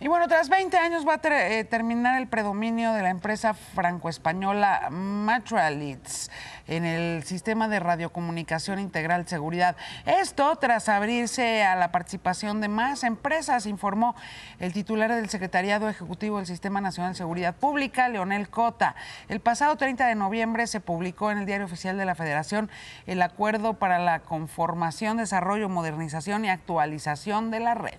Y bueno, tras 20 años va a eh, terminar el predominio de la empresa franco-española Matralitz en el sistema de radiocomunicación integral seguridad. Esto tras abrirse a la participación de más empresas, informó el titular del Secretariado Ejecutivo del Sistema Nacional de Seguridad Pública, Leonel Cota. El pasado 30 de noviembre se publicó en el Diario Oficial de la Federación el acuerdo para la conformación, desarrollo, modernización y actualización de la red.